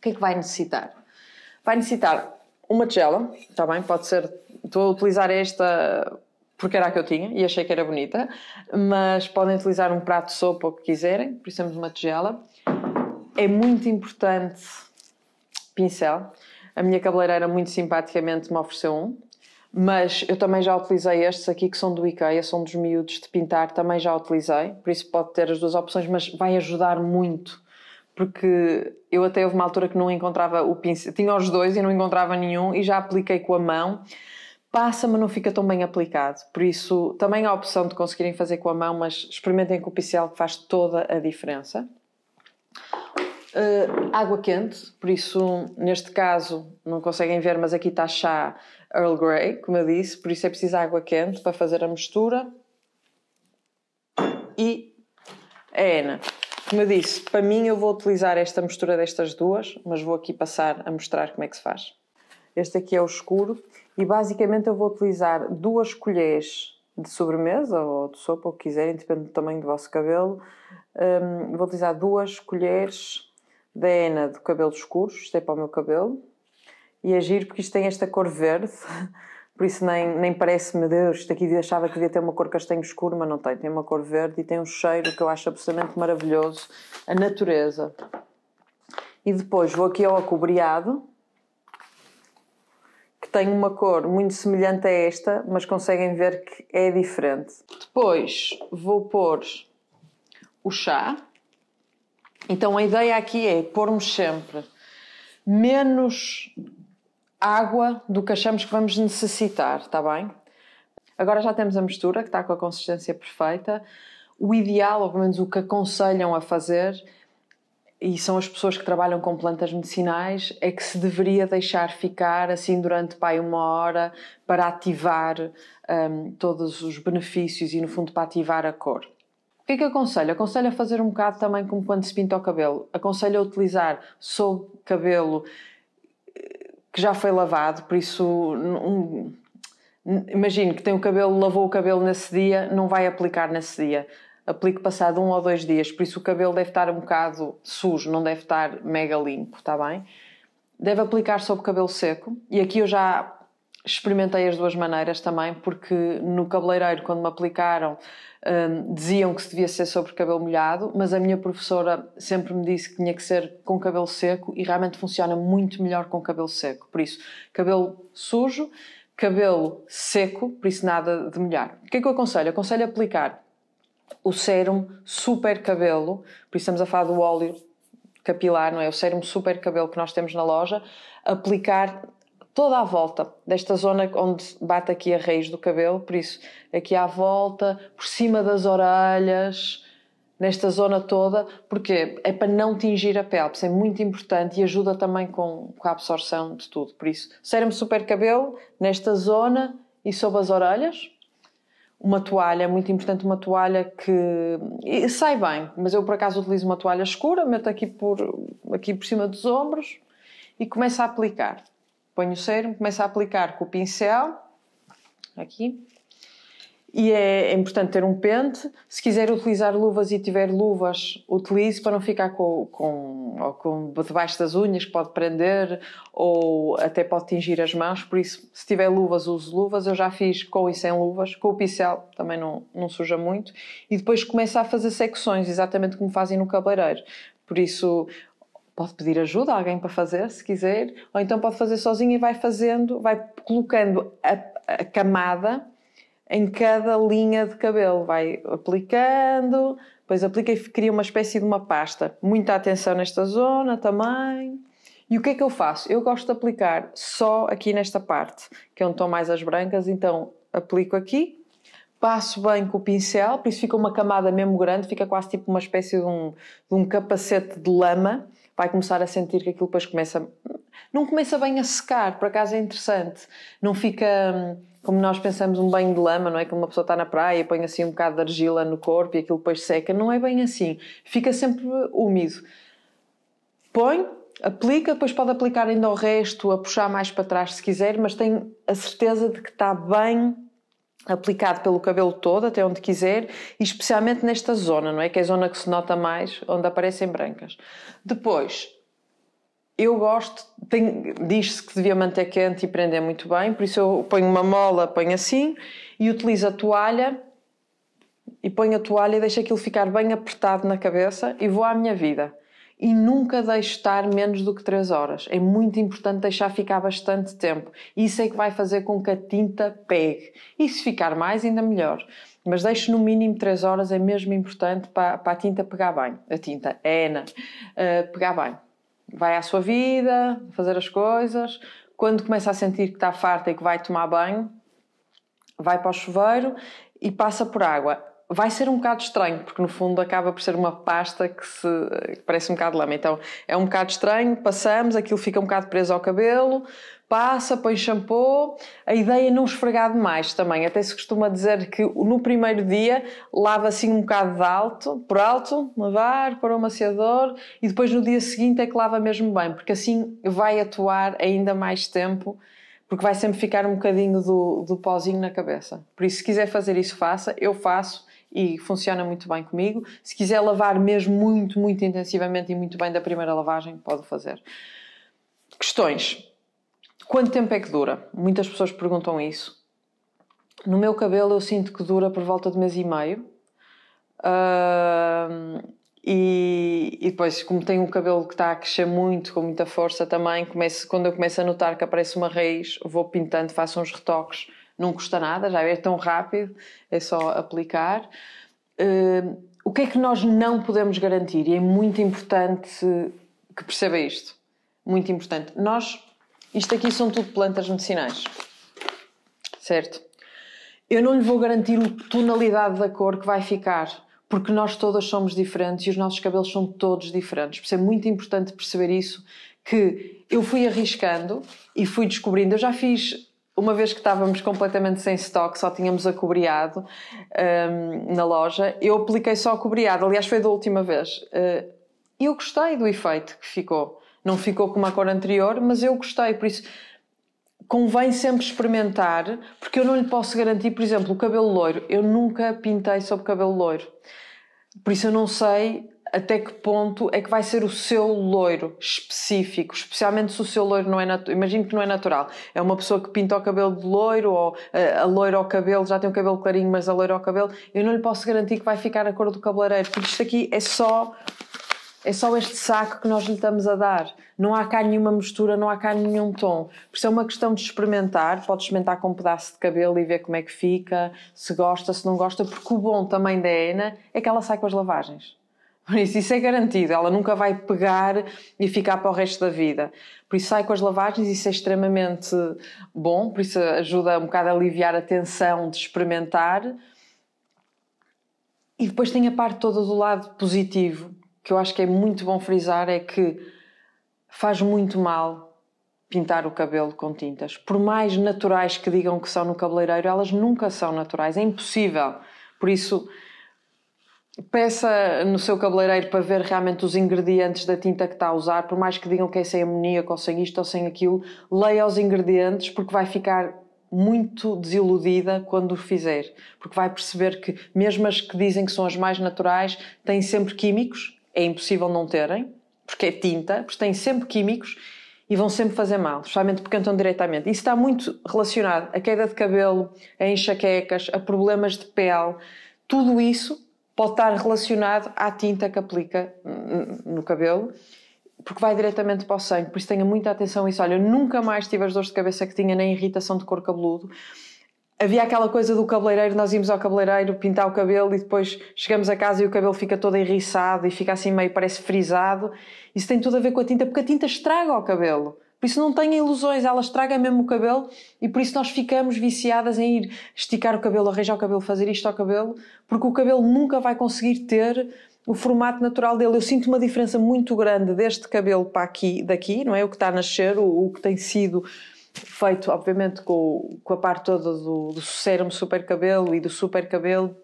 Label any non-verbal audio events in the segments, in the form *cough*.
O que é que vai necessitar? Vai necessitar uma tigela, está bem? Pode ser. Estou a utilizar esta porque era a que eu tinha e achei que era bonita, mas podem utilizar um prato de sopa o que quiserem, precisamos de uma tigela. É muito importante pincel. A minha cabeleireira muito simpaticamente me ofereceu um, mas eu também já utilizei estes aqui que são do IKEA, são dos miúdos de pintar, também já utilizei, por isso pode ter as duas opções, mas vai ajudar muito porque eu até houve uma altura que não encontrava o pincel, tinha os dois e não encontrava nenhum e já apliquei com a mão. Passa, mas não fica tão bem aplicado. Por isso, também há a opção de conseguirem fazer com a mão, mas experimentem com o pincel que faz toda a diferença. Uh, água quente, por isso, neste caso, não conseguem ver, mas aqui está chá Earl Grey, como eu disse, por isso é preciso água quente para fazer a mistura. E é Ana. Como eu disse, para mim eu vou utilizar esta mistura destas duas, mas vou aqui passar a mostrar como é que se faz. Este aqui é o escuro e basicamente eu vou utilizar duas colheres de sobremesa ou de sopa, o que quiserem, depende do tamanho do vosso cabelo. Um, vou utilizar duas colheres da Ena do cabelo escuro, isto é para o meu cabelo, e agir porque isto tem esta cor verde *laughs* por isso nem, nem parece-me, Deus, isto aqui achava que devia ter uma cor castanho escuro, mas não tem, tem uma cor verde e tem um cheiro que eu acho absolutamente maravilhoso, a natureza. E depois vou aqui ao acobreado, que tem uma cor muito semelhante a esta, mas conseguem ver que é diferente. Depois vou pôr o chá. Então a ideia aqui é pormos sempre menos água do que achamos que vamos necessitar, está bem? Agora já temos a mistura, que está com a consistência perfeita. O ideal, ou pelo menos o que aconselham a fazer, e são as pessoas que trabalham com plantas medicinais, é que se deveria deixar ficar assim durante pai, uma hora para ativar um, todos os benefícios e, no fundo, para ativar a cor. O que é que aconselho? Aconselho a fazer um bocado também como quando se pinta o cabelo. Aconselho a utilizar sob cabelo que já foi lavado, por isso um, imagino que tem o cabelo, lavou o cabelo nesse dia, não vai aplicar nesse dia. Aplique passado um ou dois dias, por isso o cabelo deve estar um bocado sujo, não deve estar mega limpo, está bem? Deve aplicar sobre o cabelo seco, e aqui eu já experimentei as duas maneiras também, porque no cabeleireiro, quando me aplicaram, um, diziam que se devia ser sobre cabelo molhado, mas a minha professora sempre me disse que tinha que ser com cabelo seco e realmente funciona muito melhor com cabelo seco. Por isso, cabelo sujo, cabelo seco, por isso nada de molhar. O que é que eu aconselho? Aconselho aplicar o sérum super cabelo, por isso estamos a falar do óleo capilar, não é? O sérum super cabelo que nós temos na loja, aplicar toda à volta desta zona onde bate aqui a raiz do cabelo, por isso aqui à volta, por cima das orelhas, nesta zona toda, porque é para não tingir a pele, isso é muito importante e ajuda também com, com a absorção de tudo. Por isso, sérum super cabelo nesta zona e sob as orelhas. Uma toalha, é muito importante uma toalha que e sai bem, mas eu por acaso utilizo uma toalha escura, meto aqui por, aqui por cima dos ombros e começo a aplicar ponho o cérebro, começo a aplicar com o pincel, aqui, e é, é, importante ter um pente. Se quiser utilizar luvas e tiver luvas, utilize para não ficar com, com, com debaixo das unhas, que pode prender ou até pode tingir as mãos. Por isso, se tiver luvas, use luvas. Eu já fiz com e sem luvas. Com o pincel também não, não suja muito. E depois começa a fazer secções, exatamente como fazem no cabeleireiro. Por isso, Pode pedir ajuda a alguém para fazer, se quiser, ou então pode fazer sozinho e vai fazendo, vai colocando a, a camada em cada linha de cabelo, vai aplicando, depois aplica e cria uma espécie de uma pasta. Muita atenção nesta zona também. E o que é que eu faço? Eu gosto de aplicar só aqui nesta parte, que é onde estão mais as brancas, então aplico aqui passo bem com o pincel, por isso fica uma camada mesmo grande, fica quase tipo uma espécie de um, de um capacete de lama. Vai começar a sentir que aquilo depois começa. Não começa bem a secar, por acaso é interessante. Não fica hum, como nós pensamos um banho de lama, não é? Que uma pessoa está na praia e põe assim um bocado de argila no corpo e aquilo depois seca. Não é bem assim. Fica sempre úmido. Põe, aplica, depois pode aplicar ainda o resto, a puxar mais para trás se quiser, mas tem a certeza de que está bem aplicado pelo cabelo todo, até onde quiser, e especialmente nesta zona, não é? Que é a zona que se nota mais, onde aparecem brancas. Depois, eu gosto, diz-se que devia manter quente e prender muito bem, por isso eu ponho uma mola, ponho assim, e utilizo a toalha, e ponho a toalha e deixo aquilo ficar bem apertado na cabeça, e vou à minha vida e nunca deixe estar menos do que 3 horas. É muito importante deixar ficar bastante tempo. Isso é que vai fazer com que a tinta pegue. E se ficar mais, ainda melhor. Mas deixe no mínimo 3 horas, é mesmo importante para, para a tinta pegar bem. A tinta, é Ana, uh, pegar bem. Vai à sua vida, fazer as coisas. Quando começa a sentir que está farta e que vai tomar banho, vai para o chuveiro e passa por água vai ser um bocado estranho, porque no fundo acaba por ser uma pasta que, se, que parece um bocado lama. Então é um bocado estranho, passamos, aquilo fica um bocado preso ao cabelo, passa, põe shampoo. A ideia é não esfregar demais também. Até se costuma dizer que no primeiro dia lava assim um bocado de alto, por alto, lavar, para o maciador e depois no dia seguinte é que lava mesmo bem, porque assim vai atuar ainda mais tempo porque vai sempre ficar um bocadinho do, do pozinho na cabeça. Por isso, se quiser fazer isso, faça. Eu faço e funciona muito bem comigo. Se quiser lavar mesmo muito, muito intensivamente e muito bem da primeira lavagem, pode fazer. Questões. Quanto tempo é que dura? Muitas pessoas perguntam isso. No meu cabelo eu sinto que dura por volta de mês e meio. Uh, e, e, depois, como tenho um cabelo que está a crescer muito, com muita força também, começo, quando eu começo a notar que aparece uma raiz, vou pintando, faço uns retoques não custa nada, já é tão rápido, é só aplicar. Uh, o que é que nós não podemos garantir? E é muito importante que perceba isto. Muito importante. Nós, isto aqui são tudo plantas medicinais, certo? Eu não lhe vou garantir a tonalidade da cor que vai ficar, porque nós todas somos diferentes e os nossos cabelos são todos diferentes. Por isso é muito importante perceber isso, que eu fui arriscando e fui descobrindo. Eu já fiz uma vez que estávamos completamente sem estoque, só tínhamos a cobriado um, na loja, eu apliquei só a cobriado. Aliás, foi da última vez. Uh, eu gostei do efeito que ficou. Não ficou como a cor anterior, mas eu gostei. Por isso, convém sempre experimentar, porque eu não lhe posso garantir, por exemplo, o cabelo loiro. Eu nunca pintei sobre cabelo loiro. Por isso, eu não sei até que ponto é que vai ser o seu loiro específico, especialmente se o seu loiro não é natural. Imagino que não é natural. É uma pessoa que pinta o cabelo de loiro ou a, eh, a loira ao cabelo, já tem o cabelo clarinho, mas a loira ao cabelo. Eu não lhe posso garantir que vai ficar a cor do cabeleireiro, porque isto aqui é só. É só este saco que nós lhe estamos a dar. Não há cá nenhuma mistura, não há cá nenhum tom. Por isso é uma questão de experimentar. Pode experimentar com um pedaço de cabelo e ver como é que fica, se gosta, se não gosta, porque o bom também da Ena é que ela sai com as lavagens. Por isso, isso é garantido. Ela nunca vai pegar e ficar para o resto da vida. Por isso, sai com as lavagens, isso é extremamente bom. Por isso, ajuda um bocado a aliviar a tensão de experimentar. E depois tem a parte toda do lado positivo, que eu acho que é muito bom frisar, é que faz muito mal pintar o cabelo com tintas. Por mais naturais que digam que são no cabeleireiro, elas nunca são naturais, é impossível. Por isso, peça no seu cabeleireiro para ver realmente os ingredientes da tinta que está a usar, por mais que digam que é sem amoníaco ou sem isto ou sem aquilo, leia os ingredientes porque vai ficar muito desiludida quando o fizer, porque vai perceber que mesmo as que dizem que são as mais naturais têm sempre químicos, é impossível não terem, porque é tinta, porque têm sempre químicos e vão sempre fazer mal, especialmente porque cantam diretamente. Isso está muito relacionado a queda de cabelo, a enxaquecas, a problemas de pele, tudo isso pode estar relacionado à tinta que aplica no cabelo, porque vai diretamente para o sangue. Por isso tenha muita atenção a isso. Olha, eu nunca mais tive as dores de cabeça que tinha, nem irritação de couro cabeludo. Havia aquela coisa do cabeleireiro, nós íamos ao cabeleireiro pintar o cabelo e depois chegamos a casa e o cabelo fica todo enriçado e fica assim meio, parece frisado. Isso tem tudo a ver com a tinta, porque a tinta estraga o cabelo. Por isso não tenham ilusões, ela estraga mesmo o cabelo e por isso nós ficamos viciadas em ir esticar o cabelo, arranjar o cabelo, fazer isto ao cabelo, porque o cabelo nunca vai conseguir ter o formato natural dele. Eu sinto uma diferença muito grande deste cabelo para aqui, daqui, não é? O que está a nascer, o, o que tem sido feito, obviamente, com, com a parte toda do, do cérebro super cabelo e do super cabelo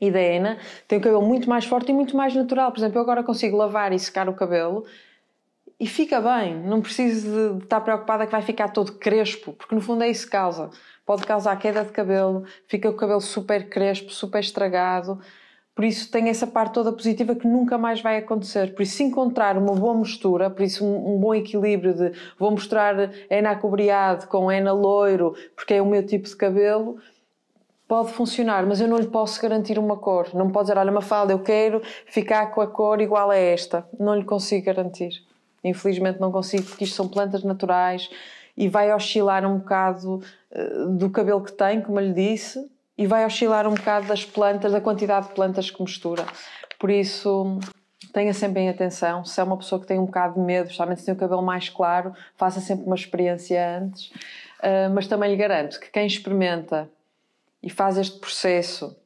e da Ena, tem o cabelo muito mais forte e muito mais natural. Por exemplo, eu agora consigo lavar e secar o cabelo e fica bem, não precisa de estar preocupada que vai ficar todo crespo, porque no fundo é isso que causa. Pode causar queda de cabelo, fica o cabelo super crespo, super estragado. Por isso tem essa parte toda positiva que nunca mais vai acontecer. Por isso, se encontrar uma boa mistura, por isso um, um bom equilíbrio de vou mostrar Ena cobreado com Ena loiro, porque é o meu tipo de cabelo, pode funcionar, mas eu não lhe posso garantir uma cor. Não pode dizer, olha, Mafalda, eu quero ficar com a cor igual a esta. Não lhe consigo garantir. Infelizmente não consigo, porque isto são plantas naturais e vai oscilar um bocado eh, do cabelo que tem, como eu lhe disse, e vai oscilar um bocado das plantas, da quantidade de plantas que mistura. Por isso, tenha sempre em atenção. Se é uma pessoa que tem um bocado de medo, especialmente se tem o cabelo mais claro, faça sempre uma experiência antes. Eh, mas também lhe garanto que quem experimenta e faz este processo,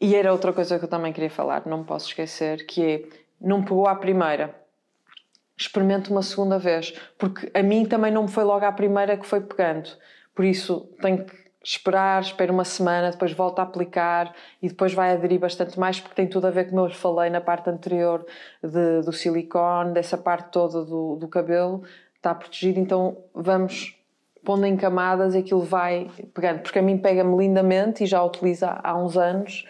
e era outra coisa que eu também queria falar, não me posso esquecer, que é não pegou à primeira. Experimento uma segunda vez, porque a mim também não me foi logo à primeira que foi pegando. Por isso, tenho que esperar, espero uma semana, depois volto a aplicar e depois vai aderir bastante mais, porque tem tudo a ver, com o que eu falei na parte anterior, de, do silicone, dessa parte toda do, do cabelo, está protegido, então vamos pondo em camadas e aquilo vai pegando, porque a mim pega-me lindamente e já a utilizo há, há uns anos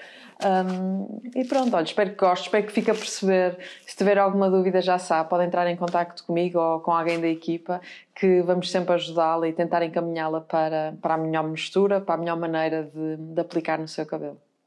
um, e pronto, olha, espero que goste, espero que fique a perceber. Se tiver alguma dúvida, já sabe, pode entrar em contato comigo ou com alguém da equipa, que vamos sempre ajudá-la e tentar encaminhá-la para, para a melhor mistura, para a melhor maneira de, de aplicar no seu cabelo.